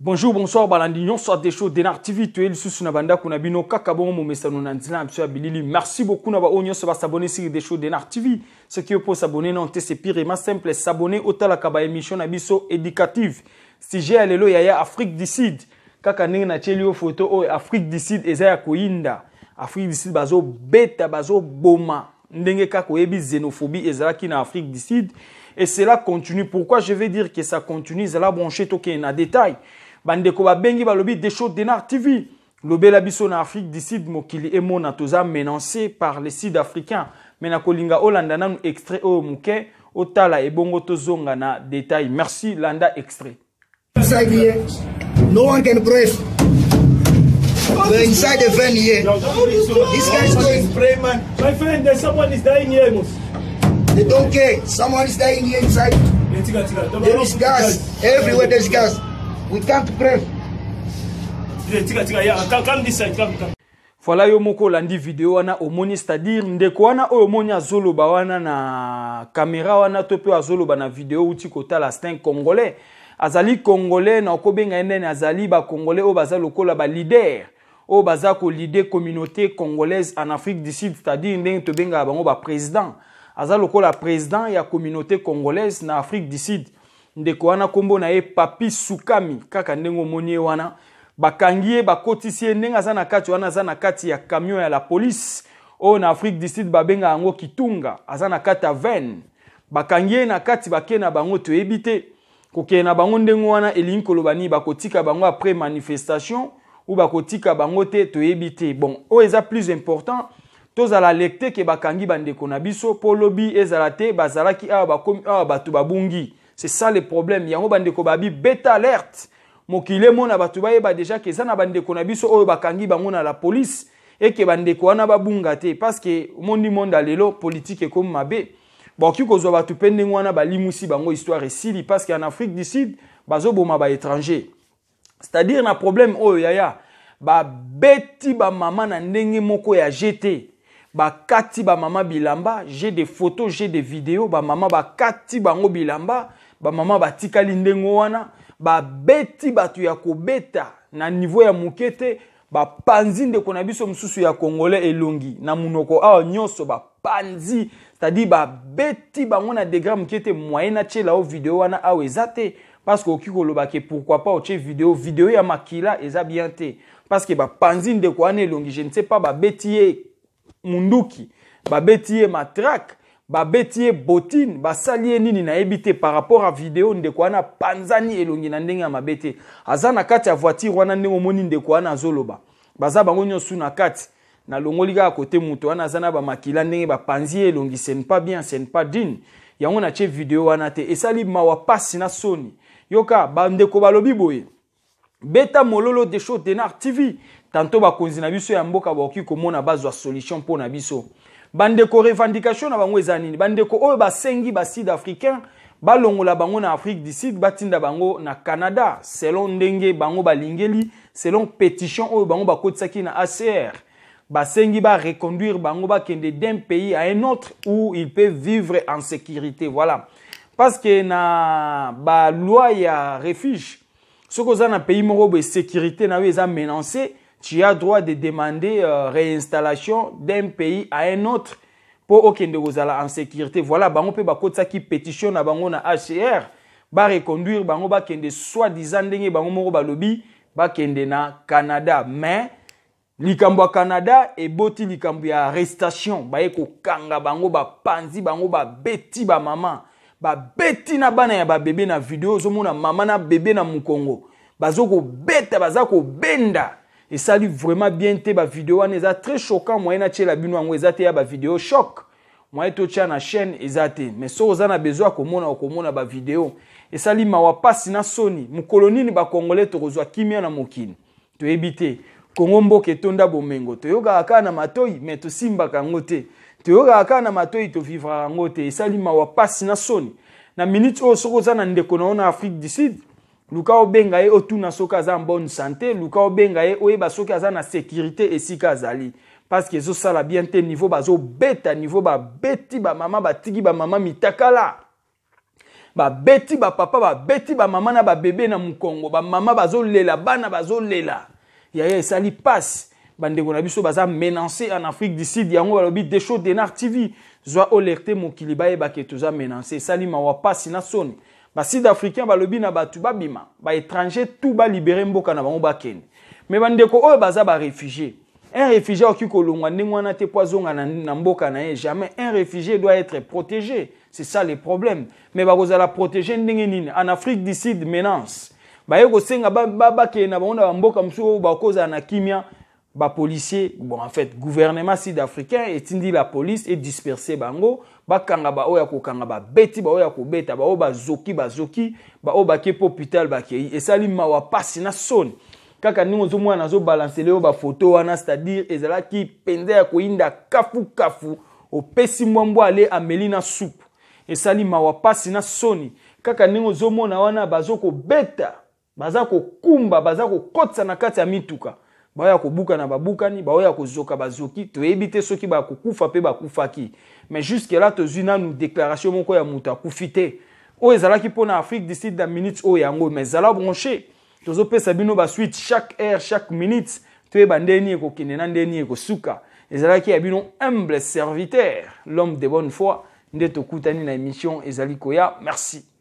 bonjour bonsoir balandi nyonso adesho denar tv toyelisi so na bandako na bino kaka bongo momesano na na biso ya bilili merci beaucoup na va s'abonner sur des choses, denar tv qui yo mpo sabone non te c'est pire ema simple sabone otalaka baémission na biso éducative Si ya lelo yaya afrique décide. sud kaka ndenge na yo photo, oh, afrique décide. ezaya eza ya koyinda afrique du sud bazobeta bazoboma ndenge kaka oyebi xénophobie ezalaki na afrique décide. et cela continue pourquoi je vais dire que ça continue ezala branché tokende na détail bandeko babengi balobi show denar tv lobela biso na afrique du mokili emona toza menacé par les sud africains mena na kolinga olanda nanu extrait o oh, muke otala ebongo tozonga na détail merci landa extrait no one can breathe. We're inside the van here. This is going. Spray, man. My friend, there's someone is dying here, Mus. They don't care. Someone is dying here inside. There is gas. Everywhere there's gas. we can't pray voilà yo moko olandi video wana omoni c'est-à-dire ndeko wana oyo omoni azoloba wana na kamera wana to mpe azoloba na video outi kotala stin congolais azali congolais na okobenga ye ndene azali bacongolais oyo baza lokola balider oyo baza kolide communauté congolaise en afrique du sud c'est-à-dire ndenge tobengaka bango baprésident aza lokola président ya communauté congolaise na afrique du sud ndeko wana nkombo na ye papi sukami kaka ndenge omoni ye wana bakangi ye bakotisi ye ndenge aza na kati wana aza na kati ya camion ya la polise oyo na afrique du sud babengaka yango kitunga aza na kati ya vene bakangi ye na kati bakei na bango toyebi te kokee na bango ndenge wana elingi koloba nini bakotika bango après manifestation ou bakotika bango te toyebi te bon oyo eza plus important tozala lek te ke bakangi bandeko na biso mpo lobi ezala te bazalaki awa bakomi awa bato babungi C'est ça le problème. Yango bandeko babi bêta alerte. Mokile mona bato ba déjà que ça na bandeko na biso oyo bakangi bango na la police et que bandeko n'a babunga te parce que moni monde lelo politique est comme mabe. tu kozwa bato mpe ndenge wana balimusi bango histoire esili parce qu'en afrique du sud bazoboma étranger c'est-à-dire na problème oyo yaya ba mama na ndenge moko ya gt bakati mama bilamba j'ai des photos j'ai des vidéos ba bakati bango bilamba bamama batikali ndenge wana babeti bato ya kobeta na niveau ya moke te bapanzi ndeko na biso mosusu ya congolais elongi na monoko awa nyonso bapanzi cetadire babeti bango na degra moke te moyen natiela o video wana awa eza te parceke okoki kolobake pourkui pas otie video video ya makila eza bien te parceke bapanzi ndeko wana elongi je ne sais pas babeti ye munduki babeti ye matrake babeti ye botine basali ye nini nayebi te par rapport a video ndeko wana panzani elongi na ndenge ya mabe te aza na kati ya voiture wana ndenge omoni ndeko wana azoloba baza bango nyonso na kati nalongoli kaka kote moto wana aza na bamakila ndenge bapanzi ye elongi ce ne pas bien ce ne pas digne yango natie video wana te esali mawa pasi na soni yoka bandeko balobi boye beta mololo de show denard tv tanto bakonzi na biso ya mboka bakoki komona bazwa solution mpo na biso bande bandeko revendication na bango eza nini bandeko oyo basengi sud africain balongola bango na afrique du sud batinda bango na canada selon ndenge bango balingeli selon pétition oyo bango bakotisaki na acr basengi reconduire bango bakende d'un pays à un autre où il peut vivre en sécurité voilà parce que na loi ya refuge soki oza na pays moko be sécurité na yo eza menacé tu as droit de demander euh, réinstallation d'un pays à un autre pour okende kozala en sécurité voilà bango mpe ki pétition na bango na hcr reconduire, bango kende soi-disant ndenge bango moko ba kende na canada mais likambo canada canada eboti likambo ya arrestation eko kanga, bango panzi, bango babeti Ba beti na bana ya bébé na video mona mama na bébé na mokongo beta, bazako benda esali vraiment bien te bavideo wana eza très choquant moyen atiela bino yango eza te ya bavideo choc moyen totia na chaîne eza te mais soki oza na besoin ya komona okomona bavideo esali mawa mpasi na soni mokolo nini bakongole tokozwa kimia na mokili toyebi te kongo mboka etonda bomengo toyokaka kaka na matoi me tosimbaka yango te toyokaka kaka na matoi tovivraka yango te esali mawa mpasi na soni na minute oyo soki oza na ndeko na yo na afrique du sud luka obenga ye otuna soki aza en bonne santé luka obenga ye oyeba soki aza na sécurité esika azali parceke ezosala bien te niveau bazobeta niveau babeti bamama batiki bamama mitakala babeti bapapa babeti bamama na babebe na mokongo bamama bazolela bana bazolela yaya esali pasi bandeko na biso baza menance en afrique du sud yango balobi desho denar tv zwa olerte mokili bayebaka toza menance esali mawa pasi na soni ba balobi na ba étranger tout ba balibere mboka na bango mais ba ndeko oyo baza réfugié un réfugié akoki kolongwa ndenge wana te po na, na mboka na ye jamais un réfugié doit être protégé c'est ça le problème me bakozala protégé ndenge nini en afrique du sud menace ba, ba kene na bango na mboka msu ba koza na kimia bon en fait gouvernement sud africain etindi la police et edisperse bango bakanga baoyo ya kokanga babeti baoyo ya kobeta baoyo bazoki bazoki baoyo bake mpo hôpital bakei esali mawa mpasi na soni kaka ndenge ozomona nazobalansele oyo bafoto wana c'est-à-dire ezalaki mpenza ya koyinda kafukafu opesi mbwambwa ale ameli na supu esali mawa mpasi na soni kaka ndenge ozomona wana bazokobeta baza kokumba baza kokotisa na kati ya mituka baoyo ya na babukani baoyo ya zoka bazoki toyebi te soki bakokufa mpe bakufaki mais jusque là tozwi nanu déclaration moko ya moto akufi te oyo ezalaki mpo na afrique du sud minute oyo yango mais ezala branché tozopesa bino suite chaque heure chaque minute toyeba ndeni ekokende na ndeni ekosuka ezalaki ya bino humble serviteur l'homme de bonne foi nde tokutani na émission ezali koya merci